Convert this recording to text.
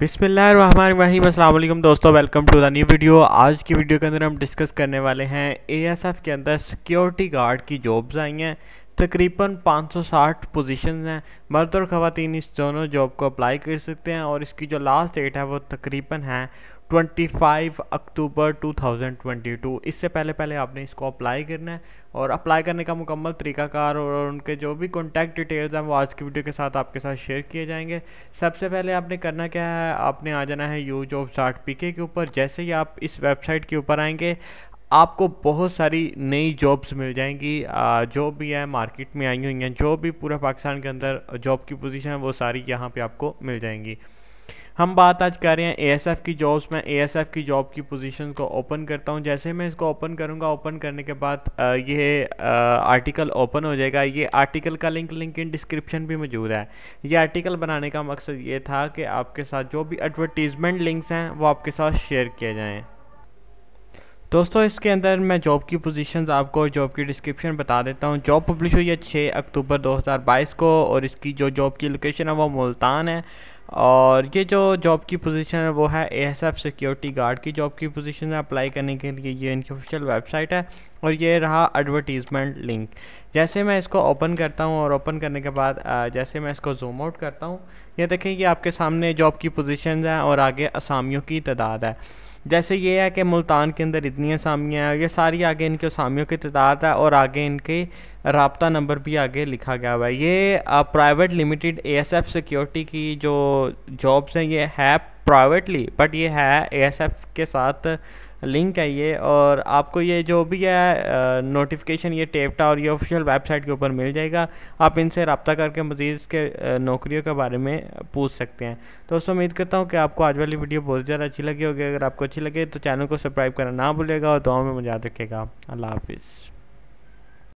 बिसमीम अल्लाम दोस्तों welcome to the new video आज की वीडियो के अंदर हम डिस्कस करने वाले हैं एएसएफ के अंदर सिक्योरिटी गार्ड की जॉब्स आई हैं तकरीबन 560 पोजीशंस हैं मर्द और ख़वान इस दोनों जॉब को अप्लाई कर सकते हैं और इसकी जो लास्ट डेट है वो तकरीबन है 25 अक्टूबर 2022 इससे पहले पहले आपने इसको अप्लाई करना है और अप्लाई करने का मुकम्मल तरीकाकार और उनके जो भी कॉन्टैक्ट डिटेल्स हैं वो आज की वीडियो के साथ आपके साथ शेयर किए जाएंगे सबसे पहले आपने करना क्या है आपने आ जाना है यू जॉब स्टार्ट पी के ऊपर जैसे ही आप इस वेबसाइट के ऊपर आएंगे आपको बहुत सारी नई जॉब्स मिल जाएंगी जो भी है मार्केट में आई हुई हैं जो भी पूरे पाकिस्तान के अंदर जॉब की पोजीशन है वो सारी यहाँ पे आपको मिल जाएंगी हम बात आज कर रहे हैं एएसएफ की जॉब्स मैं एएसएफ की जॉब की पोजीशन को ओपन करता हूं जैसे मैं इसको ओपन करूंगा ओपन करने के बाद ये आर्टिकल ओपन हो जाएगा ये आर्टिकल का लिंक लिंक इन डिस्क्रिप्शन भी मौजूद है ये आर्टिकल बनाने का मकसद ये था कि आपके साथ जो भी एडवर्टीज़मेंट लिंक्स हैं वो आपके साथ शेयर किए जाएँ दोस्तों इसके अंदर मैं जॉब की पोजीशंस आपको जॉब की डिस्क्रिप्शन बता देता हूँ जॉब पब्लिश हुई है छः अक्टूबर 2022 को और इसकी जो जॉब की लोकेशन है वो मुल्तान है और ये जो जॉब की पोजीशन है वो है एस एफ सिक्योरिटी गार्ड की जॉब की पोजीशन है अप्लाई करने के लिए ये इनकी ऑफिशियल वेबसाइट है और ये रहा एडवर्टीज़मेंट लिंक जैसे मैं इसको ओपन करता हूँ और ओपन करने के बाद जैसे मैं इसको जूम आउट करता हूँ ये देखें कि आपके सामने जॉब की पोजिशन हैं और आगे असामियों की तादाद है जैसे ये है कि मुल्तान के अंदर इतनी असामियाँ हैं ये सारी आगे इनके असामियों की तादाद है और आगे इनके रबता नंबर भी आगे लिखा गया हुआ है ये private limited A S F security की जो जॉब्स हैं ये है प्राइवेटली बट ये है ए एस एफ के साथ लिंक है ये और आपको ये जो भी है नोटिफिकेशन ये टेपटा और ये ऑफिशियल वेबसाइट के ऊपर मिल जाएगा आप इनसे रबता करके मज़ीद इसके नौकरियों के बारे में पूछ सकते हैं तो दोस्तों उम्मीद करता हूँ कि आपको आज वाली वीडियो बहुत ज़्यादा अच्छी लगी होगी अगर आपको अच्छी लगे तो चैनल को सब्सक्राइब करना ना भूलेगा और दुआ में मुझे याद रखेगा अल्लाह हाफिज़